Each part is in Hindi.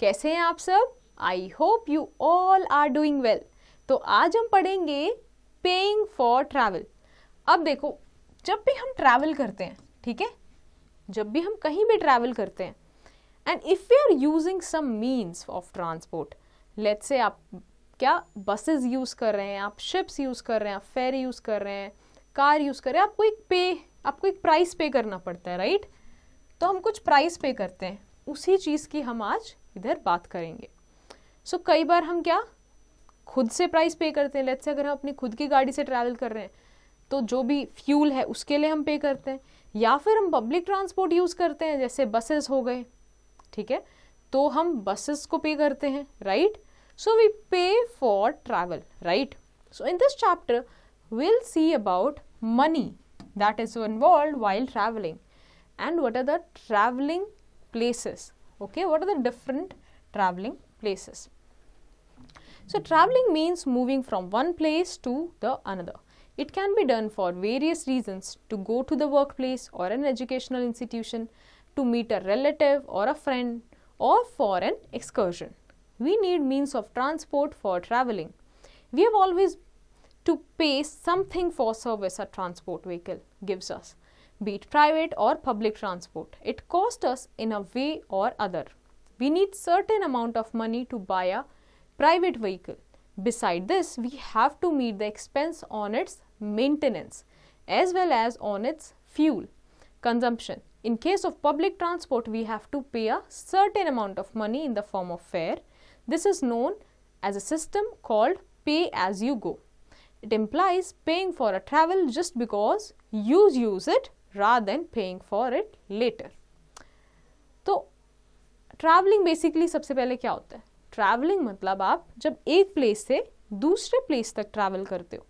कैसे हैं आप सब I hope you all are doing well तो आज हम पढ़ेंगे पेइंग फॉर ट्रैवल अब देखो जब भी हम ट्रैवल करते हैं ठीक है जब भी हम कहीं भी ट्रैवल करते हैं and if you are using some means of transport let से आप क्या बसेस यूज़ कर रहे हैं आप शिप्स यूज़ कर रहे हैं आप फेरी यूज़ कर रहे हैं कार यूज़ कर रहे हैं आपको एक पे आपको एक प्राइस पे करना पड़ता है राइट तो हम कुछ प्राइस पे करते हैं उसी चीज़ की हम आज इधर बात करेंगे सो so, कई बार हम क्या खुद से प्राइस पे करते हैं लेट्स से अगर हम अपनी खुद की गाड़ी से ट्रैवल कर रहे हैं तो जो भी फ्यूल है उसके लिए हम पे करते हैं या फिर हम पब्लिक ट्रांसपोर्ट यूज़ करते हैं जैसे बसेस हो गए ठीक है तो हम बसेस को पे करते हैं right so we pay for travel right so in this chapter will see about money that is involve while travelling and what are the travelling places okay what are the different traveling places so traveling means moving from one place to the another it can be done for various reasons to go to the workplace or an educational institution to meet a relative or a friend or for an excursion we need means of transport for traveling we have always to pay something for service a transport vehicle gives us be it private or public transport. It costs us in a way or other. We need certain amount of money to buy a private vehicle. Beside this, we have to meet the expense on its maintenance as well as on its fuel consumption. In case of public transport, we have to pay a certain amount of money in the form of fare. This is known as a system called pay as you go. It implies paying for a travel just because you use it rather than paying for it later. तो ट्रैवलिंग बेसिकली सबसे पहले क्या होता है ट्रैवलिंग मतलब आप जब एक प्लेस से दूसरे प्लेस तक ट्रैवल करते हो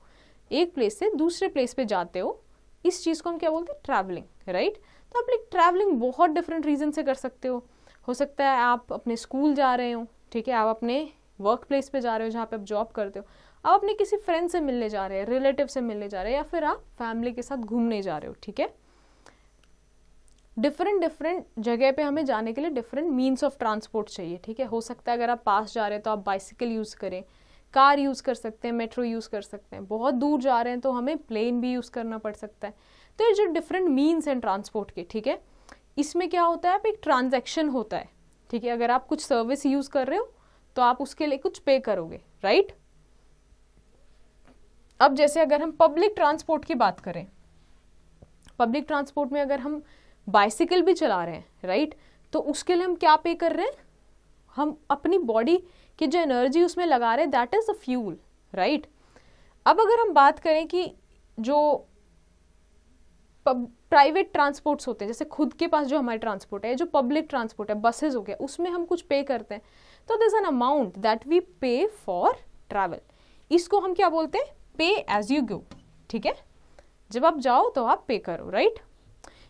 एक प्लेस से दूसरे प्लेस पे जाते हो इस चीज़ को हम क्या बोलते हैं ट्रैवलिंग राइट तो आप लाइक ट्रैवलिंग बहुत डिफरेंट रीज़न से कर सकते हो हो सकता है आप अपने स्कूल जा रहे हो ठीक है आप अपने वर्क प्लेस पर जा रहे हो जहाँ पे आप जॉब करते हो आप अपने किसी फ्रेंड से मिलने जा रहे हैं रिलेटिव से मिलने जा रहे हैं या फिर आप फैमिली के साथ घूमने जा रहे हो ठीक है डिफरेंट डिफरेंट जगह पे हमें जाने के लिए डिफरेंट मीन्स ऑफ ट्रांसपोर्ट चाहिए ठीक है हो सकता है अगर आप पास जा रहे हैं तो आप बाइसिकल यूज़ करें कार यूज़ कर सकते हैं मेट्रो यूज़ कर सकते हैं बहुत दूर जा रहे हैं तो हमें प्लेन भी यूज़ करना पड़ सकता है तो ये जो डिफरेंट मीन्स हैं ट्रांसपोर्ट के ठीक है इसमें क्या होता है आप एक ट्रांजेक्शन होता है ठीक है अगर आप कुछ सर्विस यूज़ कर रहे हो तो आप उसके लिए कुछ पे करोगे राइट अब जैसे अगर हम पब्लिक ट्रांसपोर्ट की बात करें पब्लिक ट्रांसपोर्ट में अगर हम बाइसिकल भी चला रहे हैं राइट तो उसके लिए हम क्या पे कर रहे हैं हम अपनी बॉडी की जो एनर्जी उसमें लगा रहे हैं that is a fuel right अब अगर हम बात करें कि जो प्राइवेट ट्रांसपोर्ट्स होते हैं जैसे खुद के पास जो हमारे ट्रांसपोर्ट है जो पब्लिक ट्रांसपोर्ट है बसेज हो गया उसमें हम कुछ पे करते हैं तो this an amount that we pay for travel इसको हम क्या बोलते हैं पे एज यू गो ठीक है जब आप जाओ तो आप पे करो right right?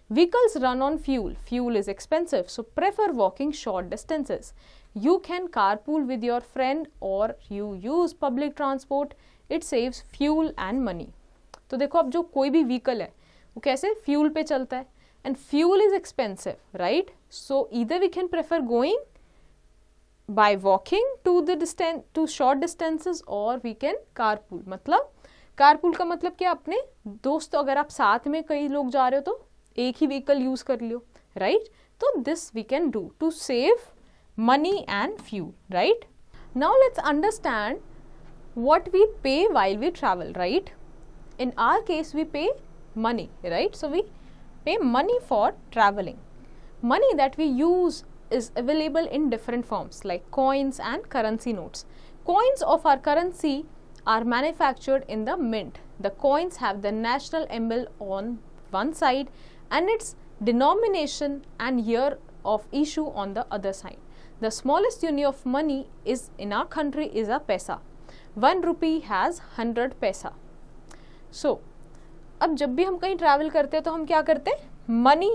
Vehicles run on fuel. Fuel is expensive, so prefer walking short distances. You can carpool with your friend or you use public transport. It saves fuel and money. तो देखो अब जो कोई भी व्हीकल है वो कैसे फ्यूल पे चलता है and fuel is expensive right so इधर we can prefer going by walking to the distance to short distances or we can carpool मतलब carpool का मतलब क्या अपने दोस्तों अगर आप साथ में कई लोग जा रहे हो तो एक ही vehicle use कर लियो राइट तो we can do to save money and fuel right now let's understand what we pay while we travel right in our case we pay money right so we pay money for traveling money that we use is available in different forms like coins and currency notes coins of our currency are manufactured in the mint the coins have the national emblem on one side and its denomination and year of issue on the other side. The smallest unit of money is in our country is a paisa. One rupee has hundred paisa. So, अब जब भी हम कहीं travel करते हैं तो हम क्या करते हैं Money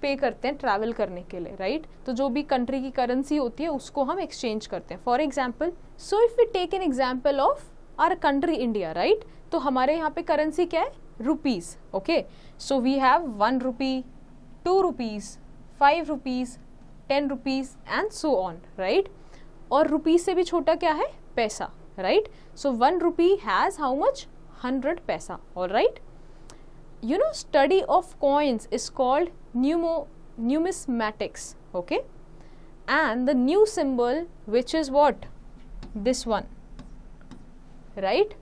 पे करते हैं ट्रैवल करने के लिए राइट right? तो जो भी कंट्री की करेंसी होती है उसको हम एक्सचेंज करते हैं for example so if you take an example of our country India right तो हमारे यहाँ पे करेंसी क्या है rupees okay okay? So we have 1 rupee, 2 rupees, 5 rupees, 10 rupees and so on, right? Or rupees से भी छोटा क्या है पैसा right so 1 rupee has how much 100 paisa all right you know study of coins is called pneumo, numismatics okay and the new symbol which is what this one right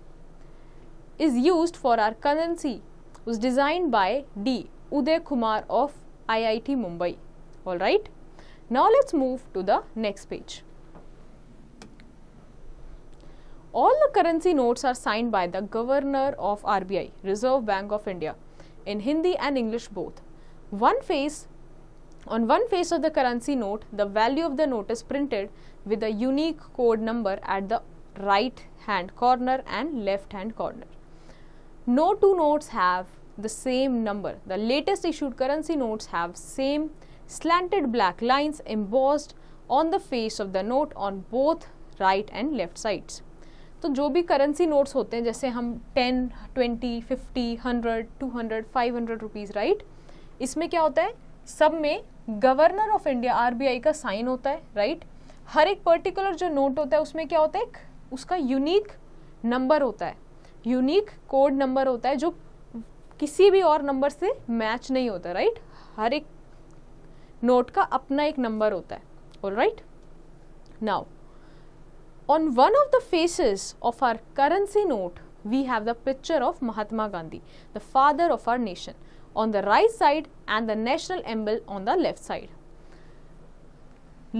is used for our currency was designed by D. Uday Kumar of IIT Mumbai. Alright. Now let's move to the next page. All the currency notes are signed by the Governor of RBI, Reserve Bank of India, in Hindi and English both. One face on one face of the currency note, the value of the note is printed with a unique code number at the right hand corner and left hand corner. no two notes have the same number. The latest issued currency notes have same slanted black lines embossed on the face of the note on both right and left sides. तो जो भी करेंसी नोट्स होते हैं जैसे हम 10, 20, 50, 100, 200, 500 रुपीस राइट इसमें क्या होता है सब में गवर्नर ऑफ इंडिया आरबीआई का साइन होता है राइट हर एक पर्टिकुलर जो नोट होता है उसमें क्या होता है उसका यूनिक नंबर होता है यूनिक कोड नंबर होता है जो किसी भी और नंबर से मैच नहीं होता राइट हर एक नोट का अपना एक नंबर होता है और right now on one of the faces of our currency note we have the picture of Mahatma Gandhi the father of our nation on the right side and the national emblem on the left side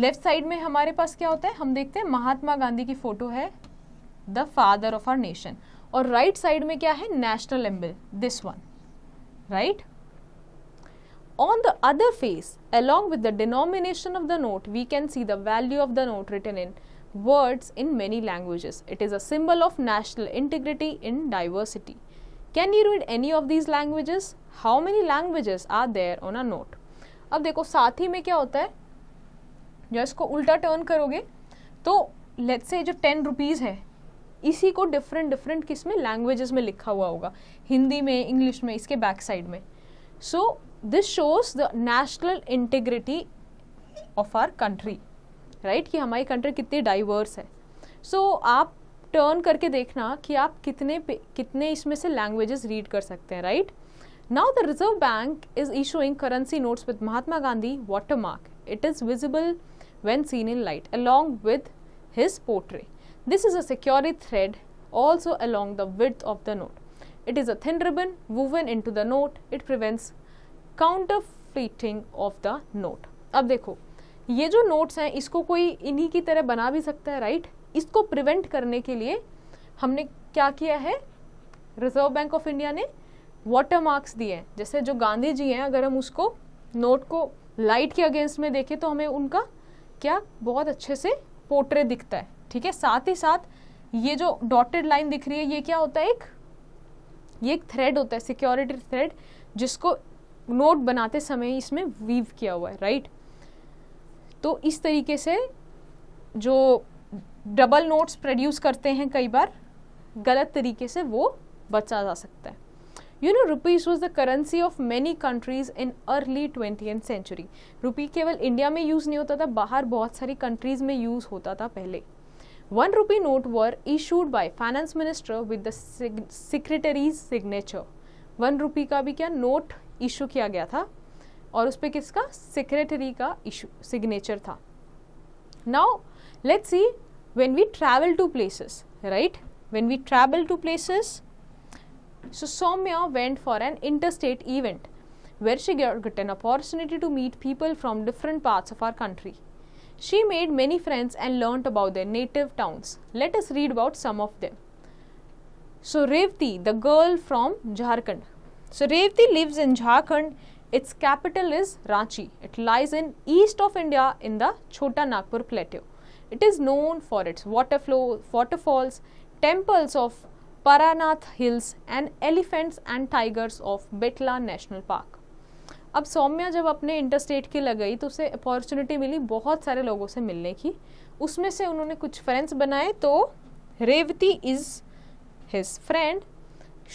left side में हमारे पास क्या होता है हम देखते हैं महात्मा गांधी की फोटो है the father of our nation और राइट right साइड में क्या है national emblem this one right on the other face along with the denomination of the note we can see the value of the note written in words in many languages it is a symbol of national integrity in diversity can you read any of these languages how many languages are there on a note अब देखो साथ ही में क्या होता है जब इसको उल्टा टर्न करोगे तो लेट्स से जो टेन रुपीज़ है इसी को डिफरेंट डिफरेंट किस में लैंग्वेजेस में लिखा हुआ होगा हिंदी में इंग्लिश में इसके बैक साइड में so this shows the national integrity of our country right कि हमारी कंट्री कितनी डाइवर्स है सो so, आप टर्न करके देखना कि आप कितने कितने इसमें से लैंग्वेजेस रीड कर सकते हैं right now the reserve bank is issuing currency notes with Mahatma Gandhi watermark it is visible when seen in light along with his portrait This is a security thread also along the width of the note. It is a thin ribbon woven into the note. It prevents counterfeiting of the note अब देखो ये जो नोट्स हैं इसको कोई इन्हीं की तरह बना भी सकता है राइट इसको प्रिवेंट करने के लिए हमने क्या किया है रिजर्व बैंक ऑफ इंडिया ने वाटर मार्क्स दिए हैं जैसे जो गांधी जी हैं अगर हम उसको नोट को लाइट के अगेंस्ट में देखें तो हमें उनका क्या बहुत अच्छे से पोर्ट्रेट दिखता है ठीक है साथ ही साथ ये जो डॉटेड लाइन दिख रही है ये क्या होता है एक ये एक थ्रेड होता है सिक्योरिटी थ्रेड जिसको नोट बनाते समय इसमें वीव किया हुआ है राइट तो इस तरीके से जो डबल नोट्स प्रोड्यूस करते हैं कई बार गलत तरीके से वो बचा जा सकता है you know rupees was the currency of many countries in early twenty century rupee केवल इंडिया में यूज़ नहीं होता था बाहर बहुत सारी कंट्रीज़ में यूज़ होता था पहले One rupee note were issued by finance minister with the secretary's signature. One rupee का भी क्या नोट इशू किया गया था और उस पर किसका सेक्रेटरी का इशू सिग्नेचर था now let's see when we travel to places, right? When we travel to places, so Soumya went for an interstate event where she got an opportunity to meet people from different parts of our country. She made many friends and learnt about their native towns. Let us read about some of them. So, Revti, the girl from Jharkhand. So, Revti lives in Jharkhand. Its capital is Ranchi. It lies in east of India in the Chota Nagpur plateau. It is known for its water flow, waterfalls, temples of Paranath Hills and elephants and tigers of Betla National Park. अब सौम्या जब अपने इंटर स्टेट की लगाई तो उसे अपॉर्चुनिटी मिली बहुत सारे लोगों से मिलने की उसमें से उन्होंने कुछ फ्रेंड्स बनाए तो Revati is his friend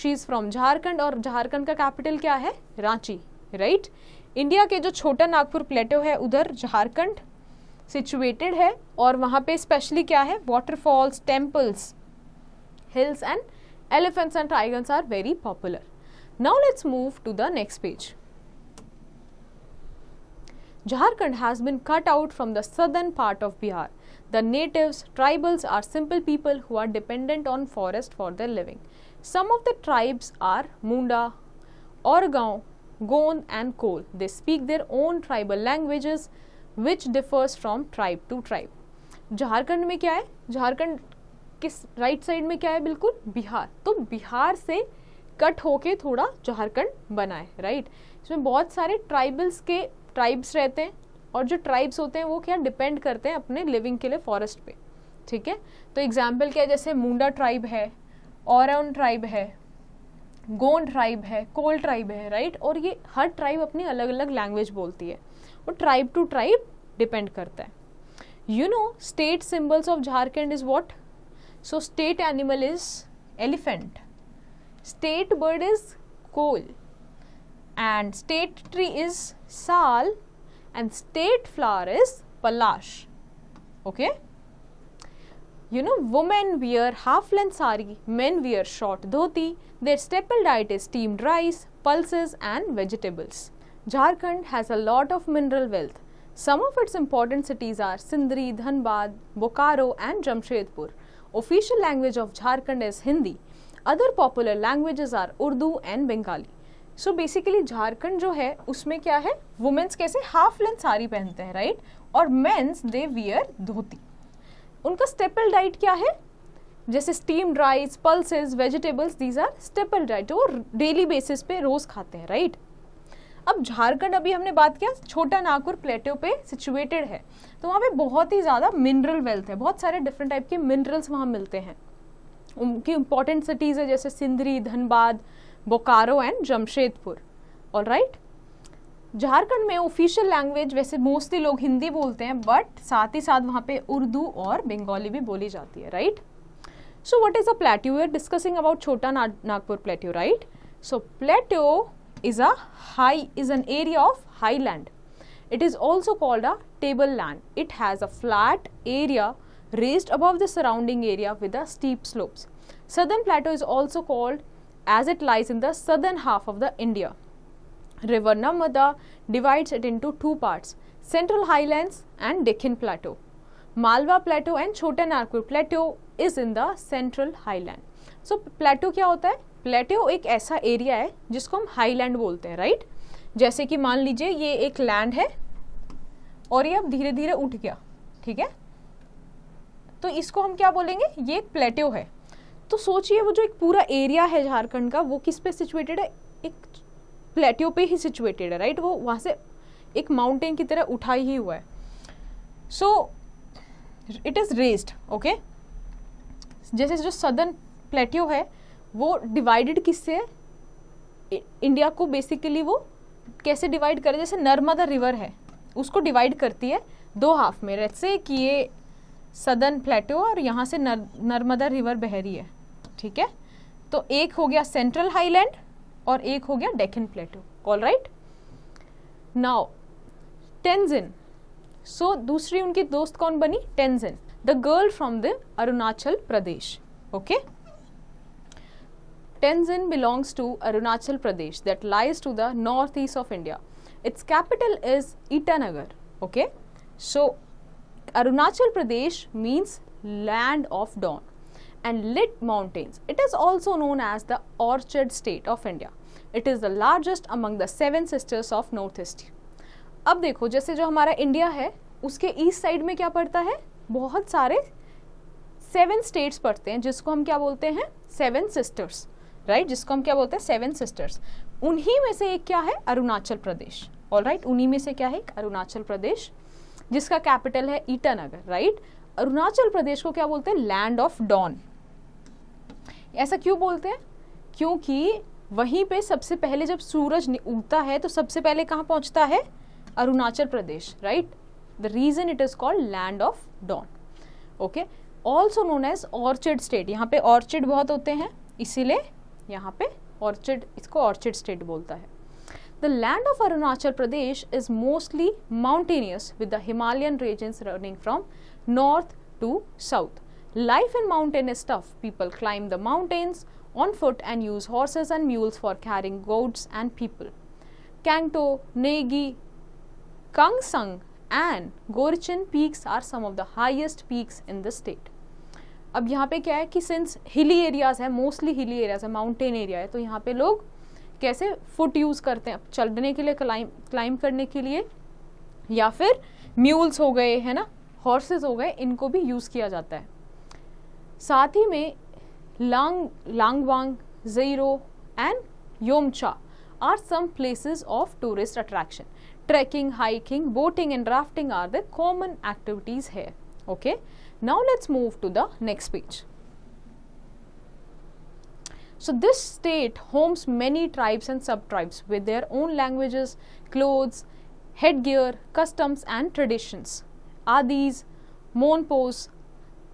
she is from Jharkhand और झारखंड का कैपिटल क्या है रांची राइट right? इंडिया के जो छोटा नागपुर प्लेटो है उधर झारखंड सिचुएटेड है और वहाँ पे स्पेशली क्या है waterfalls temples hills and elephants and tigers are very popular now let's move to the next page Jharkhand has been cut out from the southern part of Bihar. The natives, tribals are simple people who are dependent on forest for their living. Some of the tribes are Munda, Orgaon, Gond and Kol. They speak their own tribal languages which differs from tribe to tribe. Jharkhand में kya hai? Jharkhand kis right side में kya hai? Bilkul Bihar. तो Bihar se cut hoke thoda Jharkhand बना hai, right? इसमें बहुत सारे tribals' ट्राइब्स रहते हैं और जो ट्राइब्स होते हैं वो क्या डिपेंड करते हैं अपने लिविंग के लिए फॉरेस्ट पे ठीक है तो एग्जाम्पल क्या है जैसे मुंडा ट्राइब है और ट्राइब है गोंड ट्राइब है कोल ट्राइब है राइट और ये हर ट्राइब अपनी अलग अलग लैंग्वेज बोलती है और ट्राइब टू ट्राइब डिपेंड करता है you know state symbols of Jharkhand is what so state animal is elephant state bird is koel and state tree is Sal and state flower is Palash. Okay. You know women wear half length sari, men wear short dhoti. Their staple diet is steamed rice, pulses and vegetables. Jharkhand has a lot of mineral wealth. Some of its important cities are Sindri, Dhanbad, Bokaro and Jamshedpur. Official language of Jharkhand is Hindi. Other popular languages are Urdu and Bengali. So basically Jharkhand जो है उसमें क्या है वुमेन्स कैसे हाफ लेंथ साड़ी पहनते हैं राइट और मेन्स दे वियर धोती उनका स्टेपल डाइट क्या है जैसे steam rice pulses vegetables these are staple diet वो डेली बेसिस पे रोज़ खाते हैं राइट अब झारखंड अभी हमने बात किया छोटा नागपुर प्लेटो पे सिचुएटेड है तो वहाँ पे बहुत ही ज़्यादा मिनरल वेल्थ है बहुत सारे डिफरेंट टाइप के मिनरल्स वहाँ मिलते हैं उनकी इम्पोर्टेंट सिटीज़ है जैसे Sindri Dhanbad Bokaro and Jamshedpur all right Jharkhand में ऑफिशियल लैंग्वेज वैसे मोस्टली लोग हिंदी बोलते हैं बट साथ ही साथ वहाँ पे उर्दू और बंगाली भी बोली जाती है right so what is a plateau we are discussing about Chota ना, Nagpur plateau right so plateau is a high is an area of high land is also called a table land it has a flat area raised above the surrounding area with a steep slopes southern plateau is also called as it lies in the southern half of the India. River Namada divides it into two parts, Central Highlands and Deccan Plateau. Malwa Plateau and Chota Nagpur Plateau is in the Central Highland. So plateau kya hota hai? Plateau ek aisa area hai jisko hum Highland bolte हैं right? Jaise ki maan lijiye ye ek land hai aur ye ab dheere dheere uth gaya, theek hai? तो इसको हम क्या बोलेंगे ये एक प्लेट्यो है तो सोचिए वो जो एक पूरा एरिया है झारखंड का वो किस पे सिचुएटेड है एक प्लेटियो पे ही सिचुएटेड है राइट वो वहाँ से एक माउंटेन की तरह उठाई ही हुआ है so it is raised okay जैसे जो सदर्न प्लेटियो है वो डिवाइडेड किससे इंडिया को बेसिकली वो कैसे डिवाइड करे जैसे नर्मदा रिवर है उसको डिवाइड करती है दो हाफ में जैसे कि ये सदर्न प्लेटो और यहाँ से नर, नर्मदा रिवर बह रही है ठीक है तो एक हो गया सेंट्रल हाईलैंड और एक हो गया Deccan plateau all right now Tenzin so दूसरी उनकी दोस्त कौन बनी Tenzin the girl from the Arunachal Pradesh okay Tenzin belongs to Arunachal Pradesh that lies to the north east of India its capital is Itanagar okay so Arunachal Pradesh means land of dawn and Lid Mountains. It is also known as the Orchid State of India. It is the largest among the seven sisters of North East. अब देखो जैसे जो हमारा इंडिया है उसके ईस्ट साइड में क्या पड़ता है बहुत सारे सेवन स्टेट्स पड़ते हैं जिसको हम क्या बोलते हैं सेवन सिस्टर्स राइट जिसको हम क्या बोलते हैं सेवन सिस्टर्स उन्हीं में से एक क्या है Arunachal Pradesh all right right? उन्हीं में से क्या है अरुणाचल प्रदेश जिसका कैपिटल है ईटानगर राइट right? अरुणाचल प्रदेश को क्या बोलते हैं लैंड ऑफ डॉन ऐसा क्यों बोलते हैं क्योंकि वहीं पे सबसे पहले जब सूरज उगता है तो सबसे पहले कहाँ पहुँचता है Arunachal Pradesh right the reason it is called land of dawn okay also known as orchid state यहाँ पे ऑर्चिड बहुत होते हैं इसीलिए यहाँ पे ऑर्चिड इसको ऑर्चिड स्टेट बोलता है the land of Arunachal Pradesh is mostly mountainous with the Himalayan regions running from north to south Life in mountain is tough. People climb the mountains on foot and use horses and mules for carrying goods and people. Kangto, Negi, Kangsung and Gorchen peaks are some of the highest peaks in the state. अब यहाँ पे क्या है कि सिंस हिली एरियाज़ है मोस्टली हिली एरियाज़ है माउंटेन एरिया है तो यहाँ पे लोग कैसे फुट यूज़ करते हैं चलने के लिए क्लाइम क्लाइम करने के लिए या फिर म्यूल्स हो गए है ना हॉर्सेस हो गए इनको भी यूज़ किया जाता है साथ ही Langwang, Zairo and Yomcha are some places of tourist attraction. Trekking, hiking, boating and rafting are the common activities here. Okay. Now let's move to the next page. So this state homes many tribes and sub-tribes with their own languages, clothes, headgear, customs and traditions. Adis, Monpos,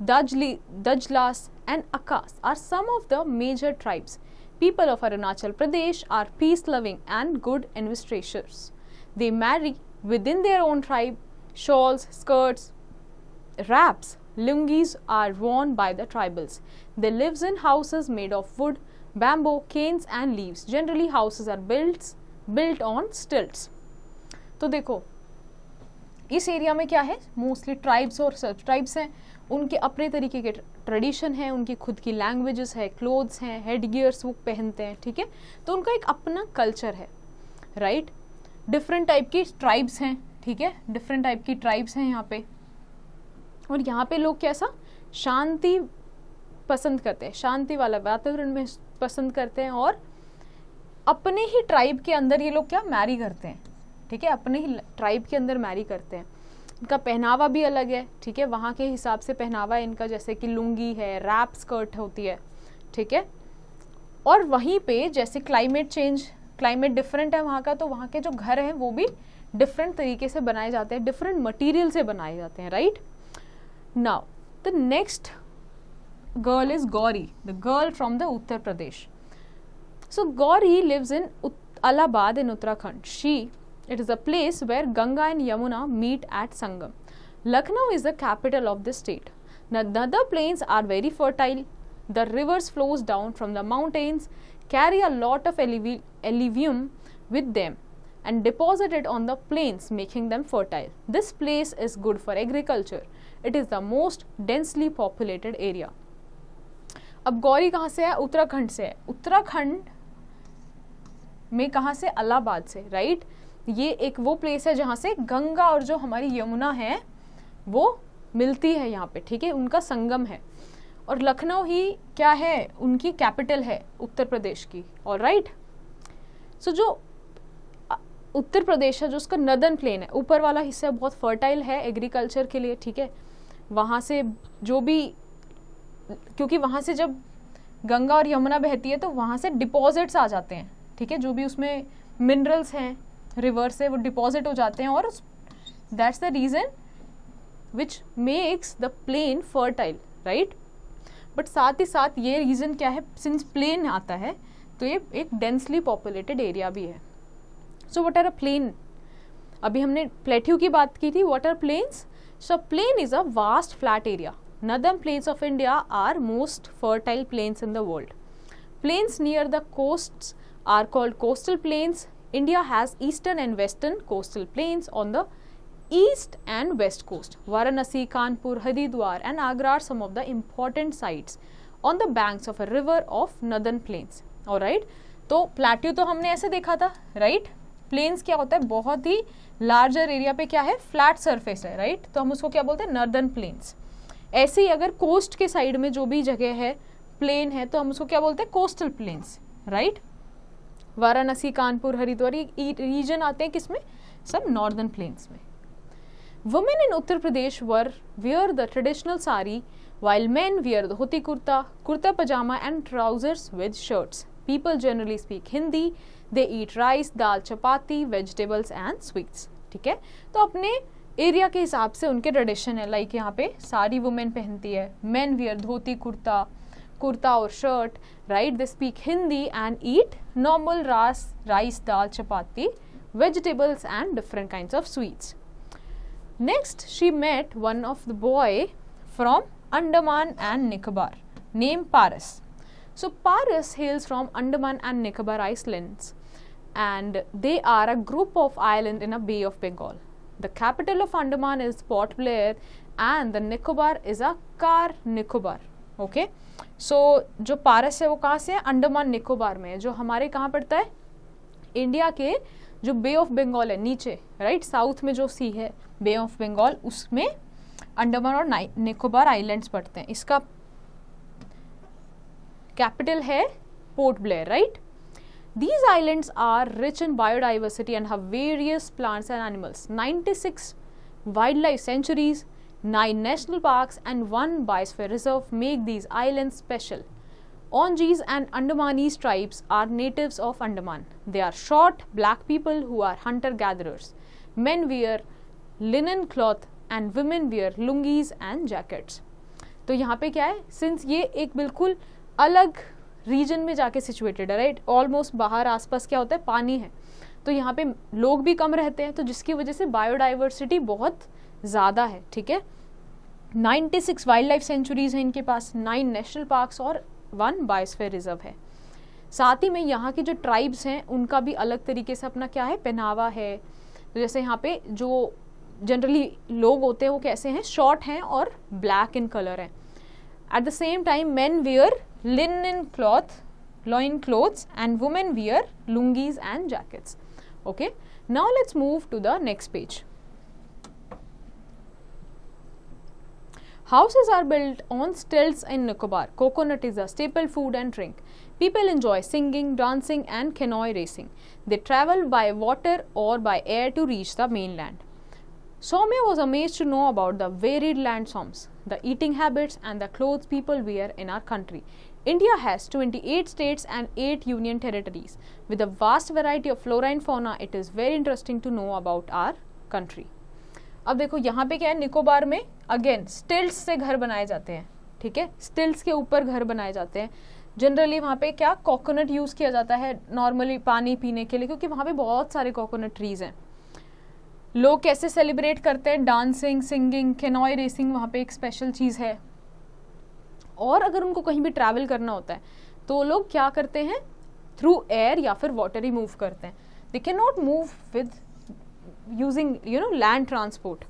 Dajli, Dajlas and Akas are some of the major tribes. People of Arunachal Pradesh are peace-loving and good administrators. They marry within their own tribe. Shawls, skirts, wraps, lungis are worn by the tribals. They live in houses made of wood, bamboo, canes and leaves. Generally, houses are built, built on stilts. So, देखो इस एरिया में क्या है Mostly tribes or sub tribes हैं उनके अपने तरीके के ट्रेडिशन हैं उनकी खुद की लैंग्वेजेस है क्लोथ्स हैं हेड गियर्स वो पहनते हैं ठीक है तो उनका एक अपना कल्चर है राइट डिफरेंट टाइप की ट्राइब्स हैं ठीक है डिफरेंट टाइप की ट्राइब्स हैं यहाँ पे और यहाँ पे लोग कैसा शांति पसंद करते हैं शांति वाला वातावरण में पसंद करते हैं और अपने ही ट्राइब के अंदर ये लोग क्या मैरी करते हैं ठीक है अपने ही ट्राइब के अंदर मैरी करते हैं इनका पहनावा भी अलग है ठीक है वहाँ के हिसाब से पहनावा इनका जैसे कि लुंगी है रैप स्कर्ट होती है ठीक है और वहीं पे जैसे क्लाइमेट चेंज क्लाइमेट डिफरेंट है वहाँ का तो वहाँ के जो घर हैं वो भी डिफरेंट तरीके से बनाए जाते हैं डिफरेंट मटीरियल से बनाए जाते हैं right now the next girl is Gauri the girl from the Uttar Pradesh so Gauri lives in Allahabad in Uttarakhand she It is a place where Ganga and Yamuna meet at Sangam. Lucknow is the capital of the state. the plains are very fertile. The rivers flows down from the mountains, carry a lot of alluvium with them and deposit it on the plains making them fertile. This place is good for agriculture. It is the most densely populated area. अब गौरी कहाँ से है उत्तराखंड से है उत्तराखंड में कहाँ से अलाहाबाद से राइट right? ये एक वो प्लेस है जहाँ से गंगा और जो हमारी यमुना है वो मिलती है यहाँ पे ठीक है उनका संगम है और लखनऊ ही क्या है उनकी कैपिटल है उत्तर प्रदेश की और राइट सो जो उत्तर प्रदेश है जो उसका नदन प्लेन है ऊपर वाला हिस्सा बहुत फर्टाइल है एग्रीकल्चर के लिए ठीक है वहाँ से जो भी क्योंकि वहाँ से जब गंगा और यमुना बहती है तो वहाँ से डिपॉजिट्स आ जाते हैं ठीक है जो भी उसमें मिनरल्स हैं रिवर्स है वो डिपॉजिट हो जाते हैं और that's the reason which makes the plain fertile right but साथ ही साथ ये रीज़न क्या है सिंस प्लेन आता है तो ये एक डेंसली पॉपुलेटेड एरिया भी है so what are a plain अभी हमने प्लेट्यू की बात की थी what are plains so plain is a vast flat area northern plains of India are most fertile plains in the world plains near the coast are called coastal plains India has eastern and western coastal plains on the east and west coast. Varanasi, Kanpur, Haridwar and Agra are some of the important sites on the banks of a river of northern plains. All right. तो प्लेट्यू तो हमने ऐसे देखा था राइट प्लेन्स क्या होता है बहुत ही लार्जर एरिया पे क्या है फ्लैट सरफेस है राइट right? तो हम उसको क्या बोलते हैं नर्दर्न प्लेन्स ऐसे ही अगर कोस्ट के साइड में जो भी जगह है प्लेन है तो हम उसको क्या बोलते हैं coastal plains right Varanasi Kanpur Haridwar region आते हैं किसमें सब नॉर्दर्न प्लेन्स में women in Uttar Pradesh wear wear the traditional sari while man wear dhoti kurta kurta pyjama and trousers with shirts people generally speak Hindi they eat rice dal chapati vegetables and sweets ठीक है तो अपने एरिया के हिसाब से उनके ट्रेडिशन है लाइक यहाँ पे साड़ी वुमेन पहनती है man wear dhoti kurta kurta or shirt, right? They speak Hindi and eat normal rice, rice, dal, chapati, vegetables and different kinds of sweets. Next, she met one of the boy from Andaman and Nicobar named Paris. So, Paris hails from Andaman and Nicobar Islands and they are a group of islands in a Bay of Bengal. The capital of Andaman is Port Blair and the Nicobar is a Car Nicobar. Okay so so, जो पारस है वो कहाँ से है अंडमान निकोबार में है जो हमारे कहाँ पड़ता है इंडिया के जो बे ऑफ बंगाल है नीचे राइट साउथ में जो सी है बे ऑफ बंगाल उसमें अंडमान और निकोबार आइलैंड्स पड़ते हैं इसका कैपिटल है Port Blair right These islands are rich in biodiversity and plants and animals and six 96 life sanctuaries Nine national parks and one biosphere reserve make these islands special. Onjis and Andamanese tribes are natives of Andaman. They are short, black people who are hunter gatherers. Men wear linen cloth and women wear lungis and jackets. तो यहाँ पे क्या है Since ये एक बिल्कुल अलग रीजन में जाके सिचुएटेड है राइट ऑलमोस्ट बाहर आसपास क्या होता है पानी है तो यहाँ पे लोग भी कम रहते हैं तो जिसकी वजह से बायोडाइवर्सिटी बहुत ज़्यादा है ठीक है 96 वाइल्ड लाइफ सेंचुरीज़ हैं इनके पास नाइन नेशनल पार्क्स और वन बायोस्फेयर रिजर्व है साथ ही में यहाँ के जो ट्राइब्स हैं उनका भी अलग तरीके से अपना क्या है पहनावा है तो जैसे यहाँ पे जो जनरली लोग होते हैं वो कैसे हैं शॉर्ट हैं और ब्लैक इन कलर हैं at the same time man wear linen cloth loin clothes and women wear lungis and jackets okay now let's move to the next page Houses are built on stilts in Nicobar. Coconut is a staple food and drink. People enjoy singing, dancing and canoe racing. They travel by water or by air to reach the mainland. Soumya was amazed to know about the varied landforms, the eating habits and the clothes people wear in our country. India has 28 states and 8 union territories. With a vast variety of flora and fauna, it is very interesting to know about our country. अब देखो यहाँ पे क्या है निकोबार में अगेन स्टिल्स से घर बनाए जाते हैं ठीक है स्टिल्स के ऊपर घर बनाए जाते हैं जनरली वहाँ पे क्या कोकोनट यूज़ किया जाता है नॉर्मली पानी पीने के लिए क्योंकि वहाँ पे बहुत सारे कोकोनट ट्रीज हैं लोग कैसे सेलिब्रेट करते हैं डांसिंग सिंगिंग केनॉय रेसिंग वहाँ पे एक स्पेशल चीज़ है और अगर उनको कहीं भी ट्रैवल करना होता है तो लोग क्या करते हैं थ्रू एयर या फिर वाटर ही मूव करते हैं they can not move with using you know land transport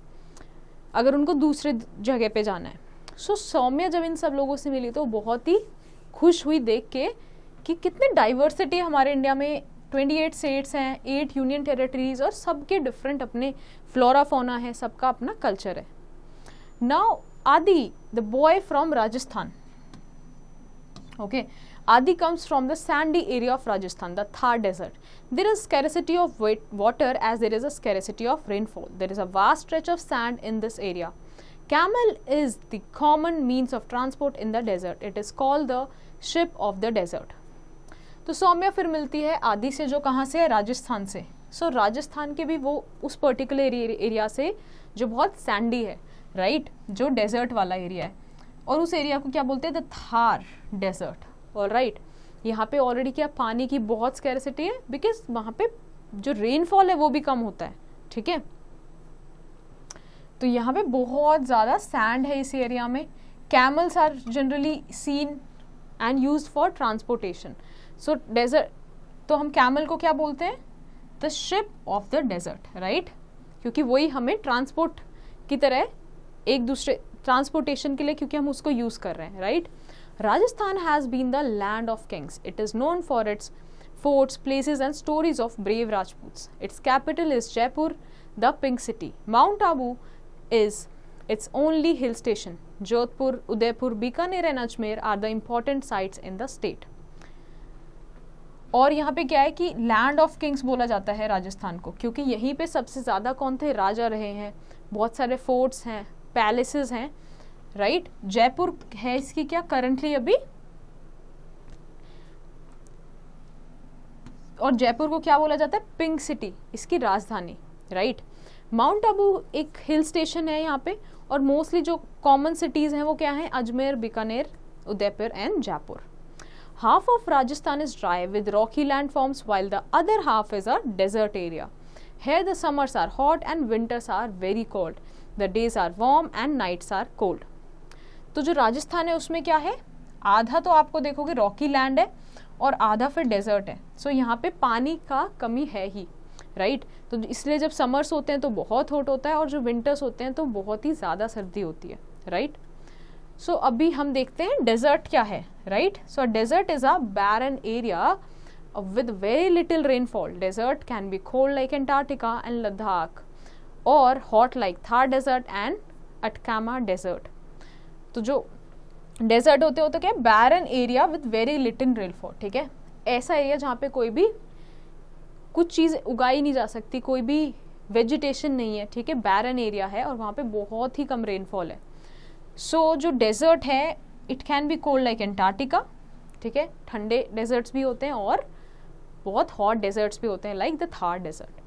अगर उनको दूसरे जगह पे जाना है सो so, सौम्या जब इन सब लोगों से मिली तो बहुत ही खुश हुई देख के कि कितने डाइवर्सिटी हमारे इंडिया में 28 स्टेट्स हैं एट यूनियन टेरिटरीज और सबके डिफरेंट अपने फ्लोरा फोना है सबका अपना कल्चर है now Adi the boy from Rajasthan okay okay. Adi comes from the sandy area of Rajasthan, the Thar desert. There is scarcity of water as there is a scarcity of rainfall. There is a vast stretch of sand in this area. Camel is the common means of transport in the desert. It is called the ship of the desert. तो सौम्या फिर मिलती है आदि से जो कहाँ से है राजस्थान से सो so, राजस्थान के भी वो उस पर्टिकुलर एरिया से जो बहुत सैंडी है राइट right? जो डेजर्ट वाला एरिया है और उस एरिया को क्या बोलते हैं the Thar desert all right यहाँ पे ऑलरेडी क्या पानी की बहुत स्कैरसिटी है बिकॉज वहाँ पे जो रेनफॉल है वो भी कम होता है ठीक है तो यहाँ पे बहुत ज़्यादा सैंड है इस एरिया में camels are generally seen and use for transportation so desert तो हम कैमल को क्या बोलते हैं the ship of the desert right क्योंकि वही हमें ट्रांसपोर्ट की तरह एक दूसरे ट्रांसपोर्टेशन के लिए क्योंकि हम उसको यूज़ कर रहे हैं right right? Rajasthan has been the land of kings. It is known for its forts, places, and stories of brave Rajputs. Its capital is Jaipur, the Pink City. Mount Abu is its only hill station. Jodhpur, Udaipur, Bikaner, and Ajmer are the important sites in the state. और यहाँ पे क्या है कि लैंड ऑफ किंग्स बोला जाता है राजस्थान को क्योंकि यहीं पे सबसे ज़्यादा कौन थे राजा रहे हैं बहुत सारे फोर्ट्स हैं पैलेसेस हैं राइट जयपुर है इसकी क्या करंटली अभी और जयपुर को क्या बोला जाता है पिंक सिटी इसकी राजधानी राइट माउंट अबू एक हिल स्टेशन है यहाँ पे और मोस्टली जो कॉमन सिटीज हैं वो क्या हैं Ajmer Bikaner Udaipur and Jaipur half of Rajasthan is dry with rocky land forms while the other half is are desert area here the summers are hot and winters are very cold the days are warm and nights are cold तो जो राजस्थान है उसमें क्या है आधा तो आपको देखोगे रॉकी लैंड है और आधा फिर डेजर्ट है सो so, यहाँ पे पानी का कमी है ही राइट right? तो इसलिए जब समर्स होते हैं तो बहुत हॉट होता है और जो विंटर्स होते हैं तो बहुत ही ज़्यादा सर्दी होती है राइट right? सो so, अभी हम देखते हैं डेजर्ट क्या है right so desert is a barren area with very little rainfall desert can be cold like Antarctica and Ladakh और hot like Thar desert and Atacama desert तो जो डेजर्ट होते हो तो क्या barren area with very little rainfall ठीक है ऐसा एरिया जहाँ पे कोई भी कुछ चीज़ उगाई नहीं जा सकती कोई भी वेजिटेशन नहीं है ठीक है बैरन एरिया है और वहाँ पे बहुत ही कम रेनफॉल है सो so, जो डेजर्ट है it can be cold like Antarctica ठीक है ठंडे डेजर्ट्स भी होते हैं और बहुत हॉट डेजर्ट्स भी होते हैं like the Thar desert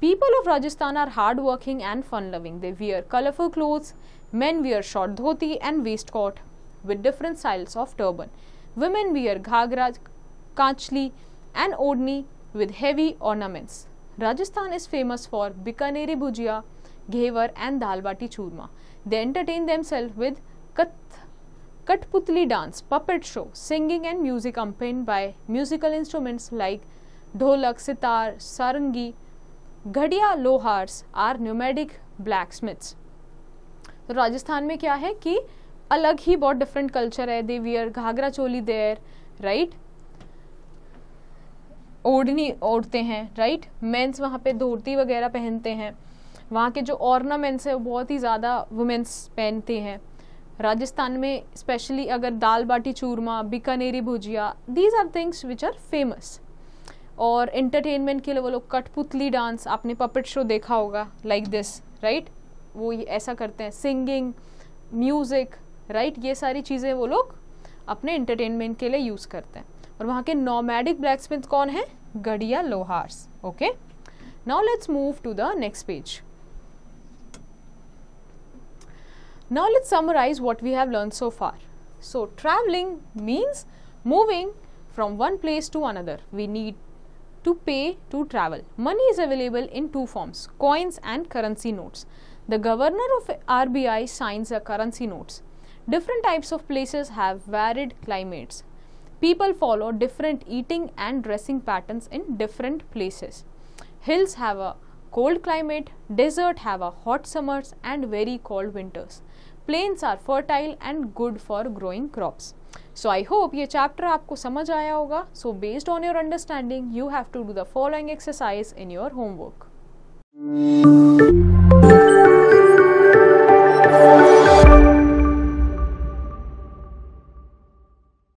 people of Rajasthan are hard working and fun loving they wear colourful clothes Men wear short dhoti and waistcoat with different styles of turban. Women wear ghagra, kanchli and odni with heavy ornaments. Rajasthan is famous for Bikaneri bhujia, ghevar and dalbati churma. They entertain themselves with kath, katputli dance, puppet show, singing and music accompanied by musical instruments like dholak, sitar, sarangi. Ghadia lohars are nomadic blacksmiths. तो राजस्थान में क्या है कि अलग ही बहुत डिफरेंट कल्चर है they wear ghagra choli there right ओढ़नी ओढ़ते हैं राइट मेंस वहाँ पे धोती वगैरह पहनते हैं वहाँ के जो ऑर्नामेंट्स है वो बहुत ही ज़्यादा वुमेंस पहनते हैं राजस्थान में स्पेशली अगर dal baati churma Bikaneri bhujia these are things which are famous और एंटरटेनमेंट के लिए वो लोग कठपुतली डांस आपने पपेट शो देखा होगा लाइक दिस राइट वो ऐसा करते हैं सिंगिंग म्यूजिक राइट ये सारी चीज़ें वो लोग अपने इंटरटेनमेंट के लिए यूज़ करते हैं और वहाँ के नॉमेडिक ब्लैक स्मिथ कौन है Gadia Lohars okay now let's move to the next page now let's summarise what we have learn so far so travelling means moving from one place to another we need to pay to travel money is available in two forms coins and currency notes The governor of RBI signs the currency notes. Different types of places have varied climates. People follow different eating and dressing patterns in different places. Hills have a cold climate, desert have a hot summers and very cold winters. Plains are fertile and good for growing crops. So I so chapter hope ये चैप्टर आपको समझ So based on your understanding, you have to do the following exercise in your homework.